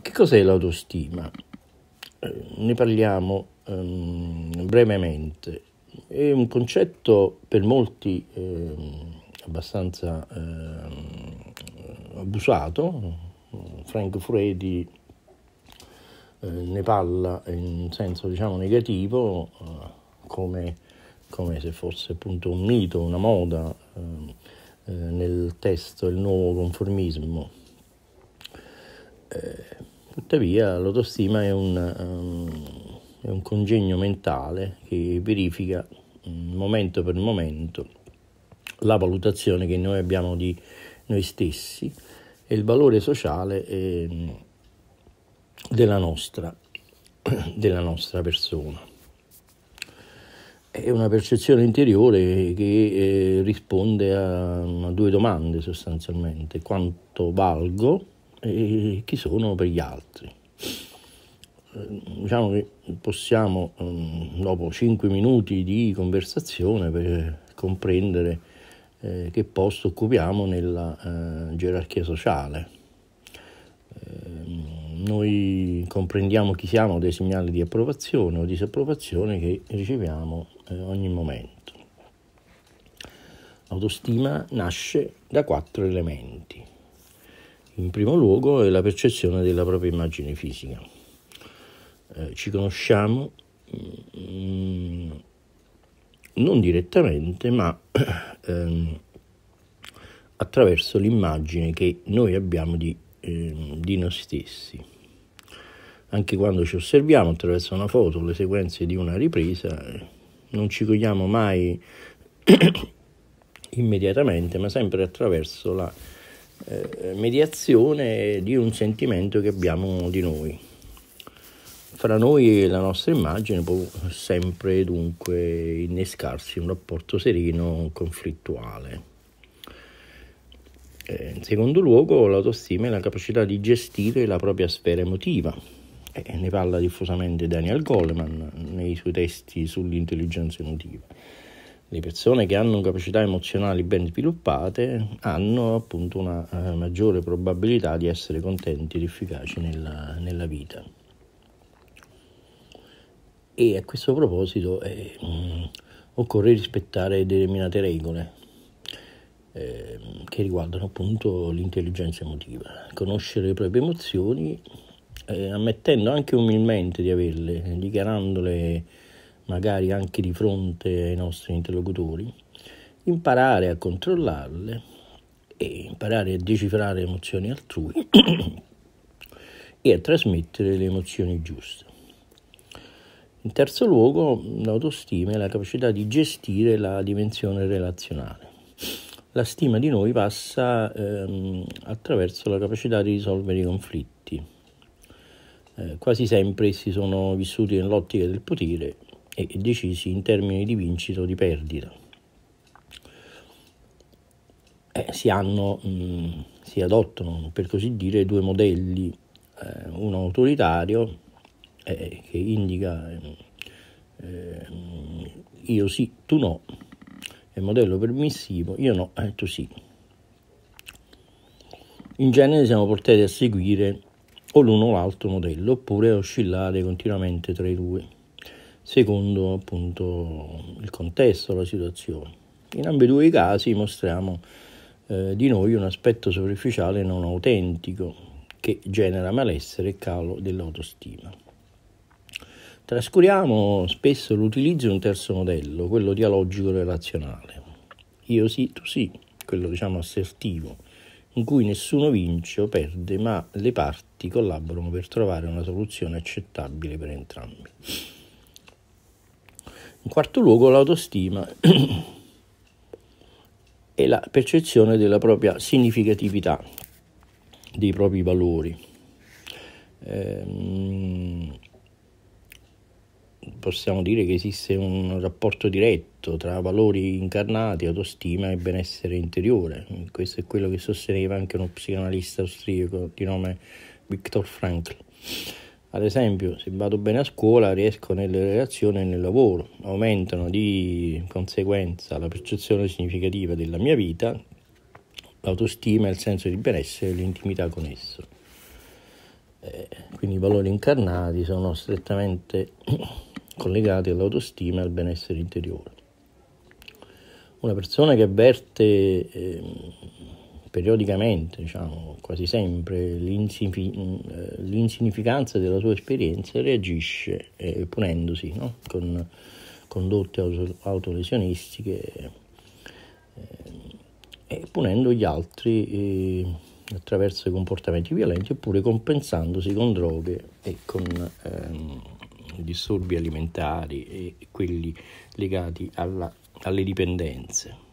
Che cos'è l'autostima? Eh, ne parliamo ehm, brevemente. È un concetto per molti ehm, abbastanza ehm, abusato. Frank Furedi eh, ne parla in senso diciamo, negativo, eh, come, come, se fosse appunto un mito, una moda, ehm, eh, nel testo Il nuovo conformismo. Eh, Tuttavia l'autostima è un, ehm, è un congegno mentale che verifica mm, momento per momento la valutazione che noi abbiamo di noi stessi e il valore sociale ehm, della, nostra, della nostra persona. È una percezione interiore che eh, risponde a due domande sostanzialmente, quanto valgo e chi sono per gli altri. Eh, diciamo che possiamo, mm, dopo 5 minuti di conversazione, per comprendere eh, che posto occupiamo nella eh, gerarchia sociale. Noi comprendiamo chi siamo dai segnali di approvazione o disapprovazione che riceviamo ogni momento. L'autostima nasce da quattro elementi in primo luogo è la percezione della propria immagine fisica. Eh, ci conosciamo mm, non direttamente, ma ehm, attraverso l'immagine che noi abbiamo di, ehm, di noi stessi. Anche quando ci osserviamo attraverso una foto, le sequenze di una ripresa, eh, non ci cogliamo mai immediatamente, ma sempre attraverso la eh, mediazione di un sentimento che abbiamo di noi. Fra noi e la nostra immagine può sempre dunque innescarsi un rapporto sereno conflittuale. Eh, in secondo luogo, l'autostima è la capacità di gestire la propria sfera emotiva. Eh, ne parla diffusamente Daniel Goleman nei suoi testi sull'intelligenza emotiva le persone che hanno capacità emozionali ben sviluppate hanno appunto una eh, maggiore probabilità di essere contenti ed efficaci nella, nella vita. E a questo proposito eh, mh, mm, occorre rispettare determinate regole eh, che riguardano appunto l'intelligenza emotiva, conoscere le proprie emozioni, eh, ammettendo anche umilmente di averle, dichiarandole magari anche di fronte ai nostri interlocutori, imparare a controllarle e imparare a decifrare emozioni altrui e a trasmettere le emozioni giuste. In terzo luogo, l'autostima è la capacità di gestire la dimensione relazionale. La stima di noi passa ehm, attraverso la capacità di risolvere i conflitti. Eh, quasi sempre essi sono vissuti nell'ottica del potere e decisi in termini di vincita o di perdita. Eh, si, hanno, mh, si, adottano, per così dire, due modelli, eh, uno autoritario eh, che indica eh, io sì, tu no, è modello permissivo, io no, eh, tu sì. In genere siamo portati a seguire o l'uno o l'altro modello oppure a oscillare continuamente tra i due secondo appunto il contesto, la situazione. In ambedue i casi mostriamo eh, di noi un aspetto superficiale non autentico che genera malessere e calo dell'autostima. Trascuriamo spesso l'utilizzo di un terzo modello, quello dialogico-relazionale. Io sì, tu sì, quello diciamo assertivo, in cui nessuno vince o perde, ma le parti collaborano per trovare una soluzione accettabile per entrambi. In quarto luogo l'autostima e la percezione della propria significatività, dei propri valori. Eh, possiamo dire che esiste un rapporto diretto tra valori incarnati, autostima e benessere interiore. Questo è quello che sosteneva anche uno psicanalista austriaco di nome Viktor Frankl. Ad esempio, se vado bene a scuola riesco nelle relazioni e nel lavoro, aumentano di conseguenza la percezione significativa della mia vita, l'autostima, e il senso di benessere e l'intimità con esso. Eh, quindi i valori incarnati sono strettamente collegati all'autostima e al benessere interiore. Una persona che avverte eh, periodicamente, diciamo, quasi sempre, eh, l'insignificanza della sua esperienza reagisce eh, punendosi no? con condotte autolesionistiche eh, e punendo gli altri eh, attraverso comportamenti violenti oppure compensandosi con droghe e con ehm, disturbi alimentari e quelli legati alla, alle dipendenze.